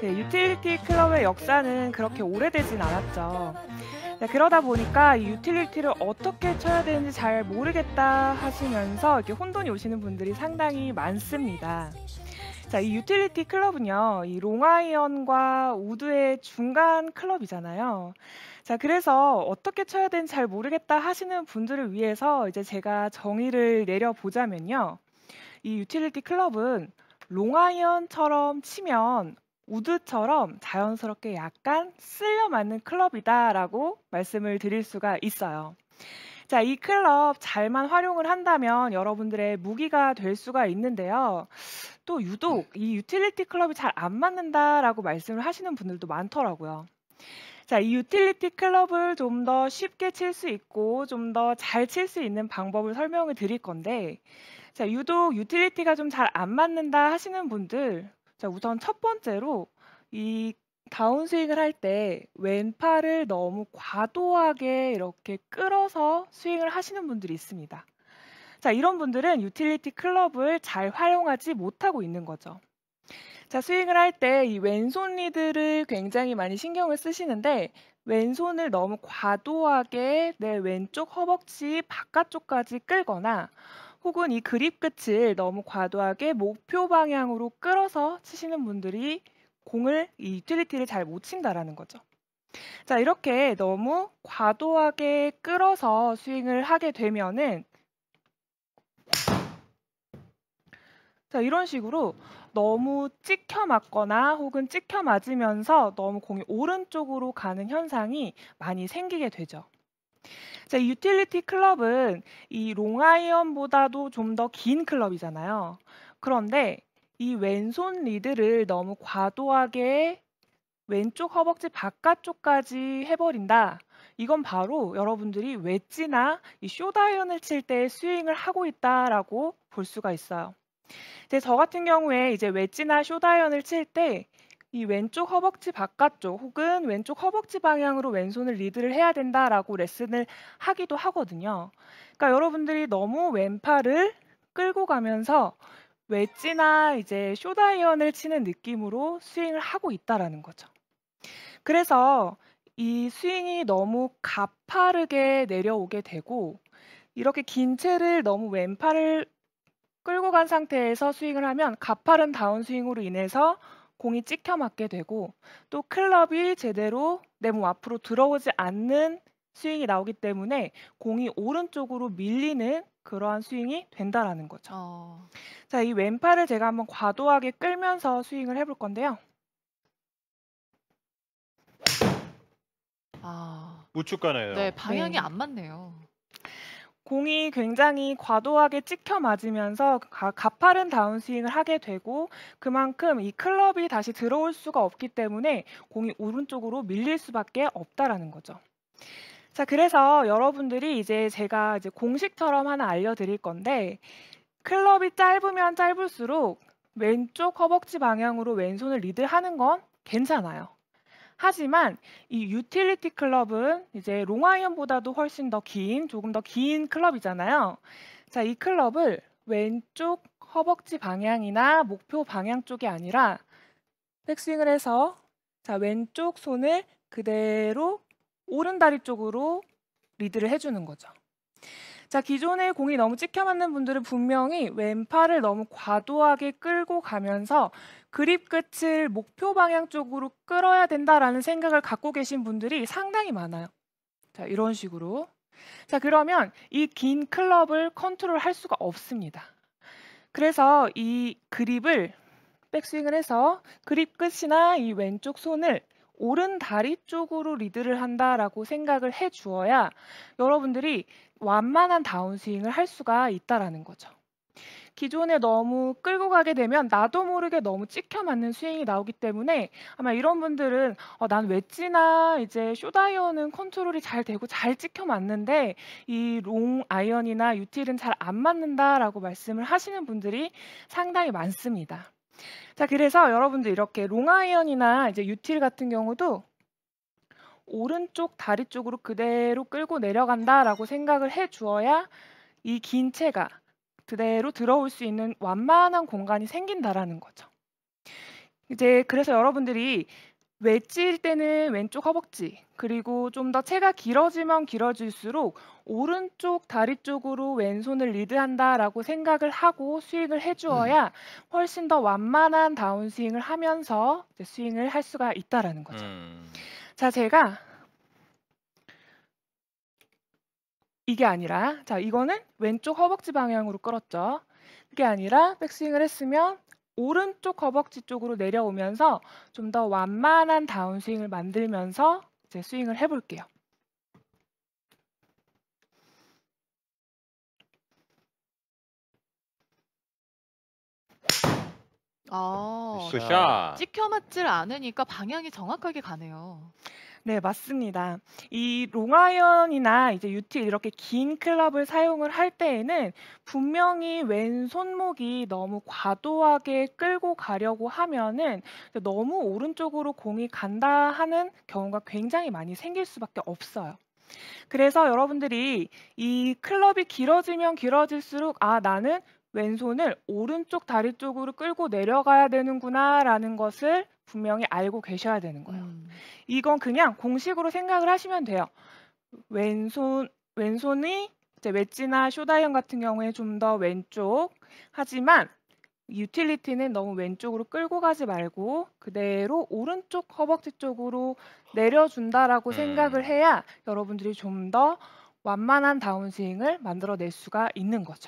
네, 유틸리티 클럽의 역사는 그렇게 오래되진 않았죠. 네, 그러다 보니까 이 유틸리티를 어떻게 쳐야 되는지 잘 모르겠다 하시면서 이렇게 혼돈이 오시는 분들이 상당히 많습니다. 자, 이 유틸리티 클럽은요, 이 롱아이언과 우드의 중간 클럽이잖아요. 자, 그래서 어떻게 쳐야 되는지 잘 모르겠다 하시는 분들을 위해서 이제 제가 정의를 내려보자면요. 이 유틸리티 클럽은 롱아이언처럼 치면 우드처럼 자연스럽게 약간 쓸려 맞는 클럽이다라고 말씀을 드릴 수가 있어요. 자, 이 클럽 잘만 활용을 한다면 여러분들의 무기가 될 수가 있는데요. 또 유독 이 유틸리티 클럽이 잘 안 맞는다라고 말씀을 하시는 분들도 많더라고요. 자, 이 유틸리티 클럽을 좀 더 쉽게 칠 수 있고 좀 더 잘 칠 수 있는 방법을 설명을 드릴 건데, 자, 유독 유틸리티가 좀 잘 안 맞는다 하시는 분들, 자, 우선 첫 번째로 이 다운스윙을 할 때 왼팔을 너무 과도하게 이렇게 끌어서 스윙을 하시는 분들이 있습니다. 자, 이런 분들은 유틸리티 클럽을 잘 활용하지 못하고 있는 거죠. 자, 스윙을 할 때 이 왼손 리드를 굉장히 많이 신경을 쓰시는데 왼손을 너무 과도하게 내 왼쪽 허벅지 바깥쪽까지 끌거나 혹은 이 그립 끝을 너무 과도하게 목표 방향으로 끌어서 치시는 분들이 공을 이 유틸리티를 잘 못 친다라는 거죠. 자, 이렇게 너무 과도하게 끌어서 스윙을 하게 되면은 자, 이런 식으로 너무 찍혀 맞거나 혹은 찍혀 맞으면서 너무 공이 오른쪽으로 가는 현상이 많이 생기게 되죠. 자, 유틸리티 클럽은 이 롱아이언보다도 좀 더 긴 클럽이잖아요. 그런데 이 왼손 리드를 너무 과도하게 왼쪽 허벅지 바깥쪽까지 해버린다. 이건 바로 여러분들이 웨지나 이 쇼다이언을 칠 때 스윙을 하고 있다라고 볼 수가 있어요. 저 같은 경우에 이제 웨지나 쇼다이언을 칠때 이 왼쪽 허벅지 바깥쪽 혹은 왼쪽 허벅지 방향으로 왼손을 리드를 해야 된다라고 레슨을 하기도 하거든요. 그러니까 여러분들이 너무 왼팔을 끌고 가면서 웨지나 이제 쇼다이언을 치는 느낌으로 스윙을 하고 있다라는 거죠. 그래서 이 스윙이 너무 가파르게 내려오게 되고 이렇게 긴 채를 너무 왼팔을 끌고 간 상태에서 스윙을 하면 가파른 다운스윙으로 인해서 공이 찍혀 맞게 되고 또 클럽이 제대로 내 몸 앞으로 들어오지 않는 스윙이 나오기 때문에 공이 오른쪽으로 밀리는 그러한 스윙이 된다라는 거죠. 어... 자, 이 왼팔을 제가 한번 과도하게 끌면서 스윙을 해볼 건데요. 아... 우측 가네요. 네, 방향이 네. 안 맞네요. 공이 굉장히 과도하게 찍혀 맞으면서 가, 가파른 다운스윙을 하게 되고 그만큼 이 클럽이 다시 들어올 수가 없기 때문에 공이 오른쪽으로 밀릴 수밖에 없다라는 거죠. 자, 그래서 여러분들이 이제 제가 이제 공식처럼 하나 알려드릴 건데 클럽이 짧으면 짧을수록 왼쪽 허벅지 방향으로 왼손을 리드하는 건 괜찮아요. 하지만 이 유틸리티 클럽은 이제 롱아이언보다도 훨씬 더 긴, 조금 더 긴 클럽이잖아요. 자, 이 클럽을 왼쪽 허벅지 방향이나 목표 방향 쪽이 아니라 백스윙을 해서 자, 왼쪽 손을 그대로 오른 다리 쪽으로 리드를 해주는 거죠. 자, 기존의 공이 너무 찍혀 맞는 분들은 분명히 왼팔을 너무 과도하게 끌고 가면서 그립 끝을 목표 방향 쪽으로 끌어야 된다라는 생각을 갖고 계신 분들이 상당히 많아요. 자, 이런 식으로. 자, 그러면 이 긴 클럽을 컨트롤 할 수가 없습니다. 그래서 이 그립을 백스윙을 해서 그립 끝이나 이 왼쪽 손을 오른 다리 쪽으로 리드를 한다라고 생각을 해 주어야 여러분들이 완만한 다운스윙을 할 수가 있다라는 거죠. 기존에 너무 끌고 가게 되면 나도 모르게 너무 찍혀 맞는 스윙이 나오기 때문에 아마 이런 분들은 어, 난 웨지나 이제 쇼다이어는 컨트롤이 잘 되고 잘 찍혀 맞는데 이 롱 아이언이나 유틸은 잘 안 맞는다라고 말씀을 하시는 분들이 상당히 많습니다. 자, 그래서 여러분들 이렇게 롱아이언이나 이제 유틸 같은 경우도 오른쪽 다리 쪽으로 그대로 끌고 내려간다라고 생각을 해 주어야 이 긴 채가 그대로 들어올 수 있는 완만한 공간이 생긴다라는 거죠. 이제 그래서 여러분들이 외치일 때는 왼쪽 허벅지, 그리고 좀 더 체가 길어지면 길어질수록 오른쪽 다리 쪽으로 왼손을 리드한다라고 생각을 하고 스윙을 해주어야 음. 훨씬 더 완만한 다운스윙을 하면서 스윙을 할 수가 있다라는 거죠. 음. 자, 제가 이게 아니라 자 이거는 왼쪽 허벅지 방향으로 끌었죠. 그게 아니라 백스윙을 했으면 오른쪽 허벅지 쪽으로 내려오면서 좀 더 완만한 다운스윙을 만들면서 이제 스윙을 해볼게요. 아, 찍혀 맞질 않으니까 방향이 정확하게 가네요. 네, 맞습니다. 이 롱아이언이나 이제 유틸 이렇게 긴 클럽을 사용을 할 때에는 분명히 왼 손목이 너무 과도하게 끌고 가려고 하면은 너무 오른쪽으로 공이 간다 하는 경우가 굉장히 많이 생길 수밖에 없어요. 그래서 여러분들이 이 클럽이 길어지면 길어질수록 아 나는 왼손을 오른쪽 다리 쪽으로 끌고 내려가야 되는구나라는 것을 분명히 알고 계셔야 되는 거예요. 음. 이건 그냥 공식으로 생각을 하시면 돼요. 왼손 왼손이 이제 웨지나 쇼다이언 같은 경우에 좀 더 왼쪽 하지만 유틸리티는 너무 왼쪽으로 끌고 가지 말고 그대로 오른쪽 허벅지 쪽으로 내려준다라고 음. 생각을 해야 여러분들이 좀 더 완만한 다운스윙을 만들어낼 수가 있는 거죠.